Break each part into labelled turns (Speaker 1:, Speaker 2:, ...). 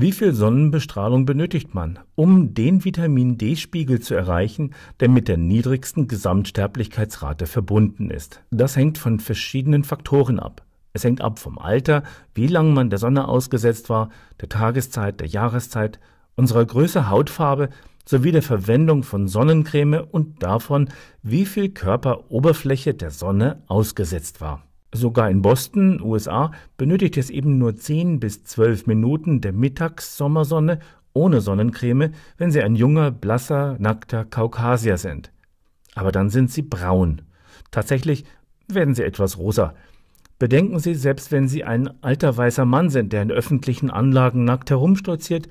Speaker 1: Wie viel Sonnenbestrahlung benötigt man, um den Vitamin D-Spiegel zu erreichen, der mit der niedrigsten Gesamtsterblichkeitsrate verbunden ist? Das hängt von verschiedenen Faktoren ab. Es hängt ab vom Alter, wie lange man der Sonne ausgesetzt war, der Tageszeit, der Jahreszeit, unserer Größe, Hautfarbe sowie der Verwendung von Sonnencreme und davon, wie viel Körperoberfläche der Sonne ausgesetzt war. Sogar in Boston, USA, benötigt es eben nur 10 bis 12 Minuten der Mittagssommersonne ohne Sonnencreme, wenn Sie ein junger, blasser, nackter Kaukasier sind. Aber dann sind Sie braun. Tatsächlich werden Sie etwas rosa. Bedenken Sie, selbst wenn Sie ein alter weißer Mann sind, der in öffentlichen Anlagen nackt herumstolziert,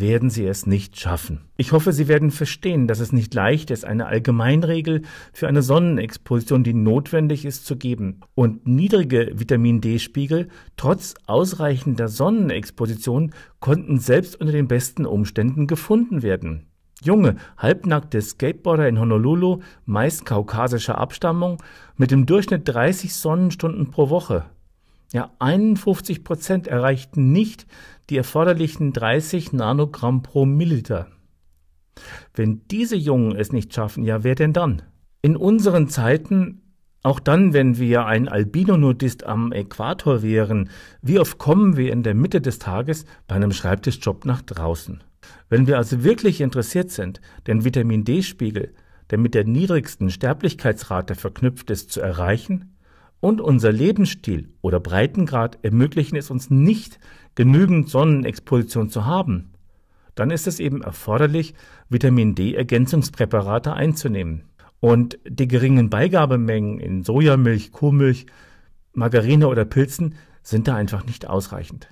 Speaker 1: werden Sie es nicht schaffen. Ich hoffe, Sie werden verstehen, dass es nicht leicht ist, eine Allgemeinregel für eine Sonnenexposition, die notwendig ist, zu geben. Und niedrige Vitamin D-Spiegel trotz ausreichender Sonnenexposition konnten selbst unter den besten Umständen gefunden werden. Junge, halbnackte Skateboarder in Honolulu, meist kaukasischer Abstammung, mit dem Durchschnitt 30 Sonnenstunden pro Woche. Ja, 51 Prozent erreichten nicht die erforderlichen 30 Nanogramm pro Milliliter. Wenn diese Jungen es nicht schaffen, ja, wer denn dann? In unseren Zeiten, auch dann, wenn wir ein Albino-Nudist am Äquator wären, wie oft kommen wir in der Mitte des Tages bei einem Schreibtischjob nach draußen? Wenn wir also wirklich interessiert sind, den Vitamin D-Spiegel, der mit der niedrigsten Sterblichkeitsrate verknüpft ist, zu erreichen, und unser Lebensstil oder Breitengrad ermöglichen es uns nicht, genügend Sonnenexposition zu haben, dann ist es eben erforderlich, Vitamin D-Ergänzungspräparate einzunehmen. Und die geringen Beigabemengen in Sojamilch, Kuhmilch, Margarine oder Pilzen sind da einfach nicht ausreichend.